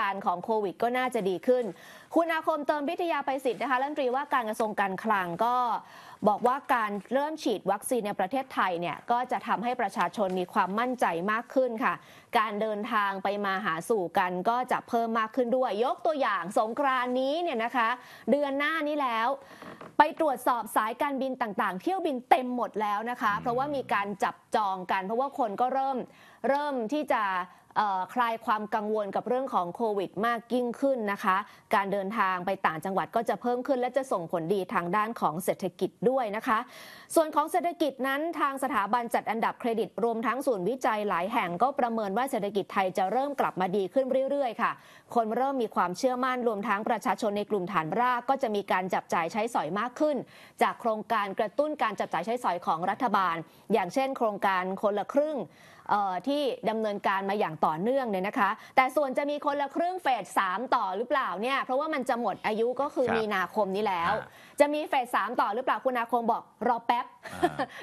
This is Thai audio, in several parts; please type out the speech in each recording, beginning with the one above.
การของโควิดก็น่าจะดีขึ้น คุณอาคมเติมพิทยาไปสิทธิ์นะคะรัฐมนตรีว่าการกระทรวงการคลังก็ บอกว่าการเริ่มฉีดวัคซีนในประเทศไทยเนี่ยก็จะทำให้ประชาชนมีความมั่นใจมากขึ้นค่ะ การเดินทางไปมาหาสู่กัน ก็จะเพิ่มมากขึ้นด้วย ยกตัวอย่างสงกรานนี้เนี่ยนะคะ เดือนหน้านี้แล้ว ไปตรวจสอบสายการบินต่าง ๆ เที่ยวบินเต็มหมดแล้วนะคะเพราะว่ามีการจับจองกัน เพราะว่าคนก็เริ่มเริ่มที่จะคลายความกังวลกับเรื่องของโควิดมากยิ่งขึ้นนะคะ การเดินทางไปต่างจังหวัดก็จะเพิ่มขึ้นและจะส่งผลดีทางด้านของเศรษฐกิจด้วยนะคะ ส่วนของเศรษฐกิจนั้น ทางสถาบันจัดอันดับเครดิตรวมทั้งศูนย์วิจัยหลายแห่งก็ประเมินว่าเศรษฐกิจไทยจะเริ่มกลับมาดีขึ้นเรื่อยๆค่ะ คนเริ่มมีความเชื่อมั่นรวมทั้งประชาชนในกลุ่มฐานรากก็จะมีการจับจ่ายใช้สอยมากขึ้น จากโครงการกระตุ้นการจับจ่ายใช้สอยของรัฐบาล อย่างเช่น โครงการคนละครึ่งที่ดำเนินการมาอย่างต่อเนื่องเลยนะคะ แต่ส่วนจะมีคนละครึ่งเฟสสามต่อหรือเปล่าเนี่ย เพราะว่ามันจะหมดอายุก็คือมีนาคมนี้แล้ว จะมีเฟสสามต่อหรือเปล่าคุณอาคมบอกรอแป๊บ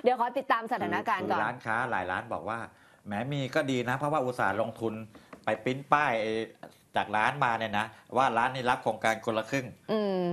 เดี๋ยวขอติดตามสถานการณ์ก่อนร้านค้า หลายร้านบอกว่า แม้มีก็ดีนะเพราะว่าอุตสาห์ลงทุนไปปิ้นป้ายจากร้านมาเนี่ยนะ ว่าร้านนี้รับโครงการคนละครึ่ง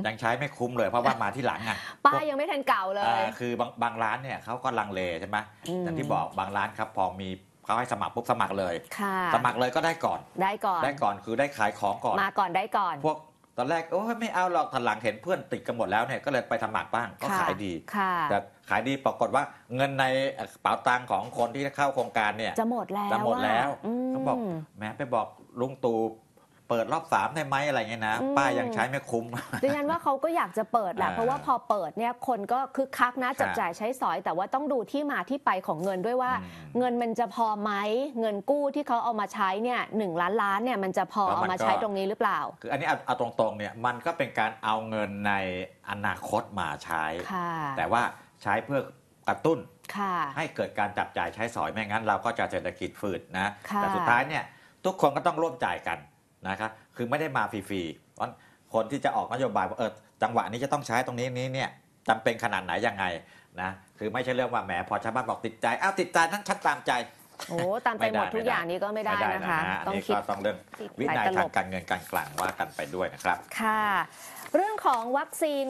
ยังใช้ไม่คุ้มเลย เพราะว่ามาที่หลังอ่ะ ป้ายยังไม่ทันเก่าเลยคือบบางร้านเนี่ยเขาก็ลังเลใช่ไหมอย่างที่บอกบางร้านครับพอมีเขาให้สมัครปุ๊บสมัครเลย ค่ะ สมัครเลยก็ได้ก่อน ได้ก่อน ได้ก่อนคือได้ขายของก่อน มาก่อนได้ก่อน พวกตอนแรกโอ้ยไม่เอาหรอกถันหลังเห็นเพื่อนติดกันหมดแล้วเนี่ยก็เลยไปสมัครบ้าง ก็ขายดี ค่ะ แต่ขายดีปรากฏว่าเงินในกระเป๋าตังของคนที่เข้าโครงการเนี่ยจะหมดแล้วจะหมดแล้วเขาบอกแม้ไปบอกลุงตูเปิดรอบสามได้ไหมอะไรเงี้ยนะ ป้ายังใช้ไม่คุ้มดังนั้นว่าเขาก็อยากจะเปิดแหละเพราะว่าพอเปิดเนี่ยคนก็คึกคักนะจับจ่ายใช้สอยแต่ว่าต้องดูที่มาที่ไปของเงินด้วยว่า เงินมันจะพอไหมเงินกู้ที่เขาเอามาใช้เนี่ยหนึ่งล้านล้านเนี่ยมันจะพอเอามาใช้ตรงนี้หรือเปล่า คืออันนี้เอาตรงๆเนี่ยมันก็เป็นการเอาเงินในอนาคตมาใช้ แต่ว่าใช้เพื่อกระตุ้นให้เกิดการจับจ่ายใช้สอยไม่งั้น เราก็จะเศรษฐกิจฝืดนะแต่สุดท้ายเนี่ยทุกคนก็ต้องร่วมจ่ายกันนะครับคือไม่ได้มาฟรีๆเพราะคนที่จะออกนโยบายว่าเออจังหวะนี้จะต้องใช้ตรงนี้นี้เนี่ยจำเป็นขนาดไหนยังไงนะ คือไม่ใช่เรื่องว่าแหมพอชาวบ้านบอกติดใจอ้าวติดใจนั้นชัดตามใจโอ้ตามใจหมดทุกอย่างนี้ก็ไม่ได้นะคะ ต้องคิดต้องเรื่องวินัยทางการเงินการกลางว่ากันไปด้วยนะครับ ค่ะ เรื่องของวัคซีน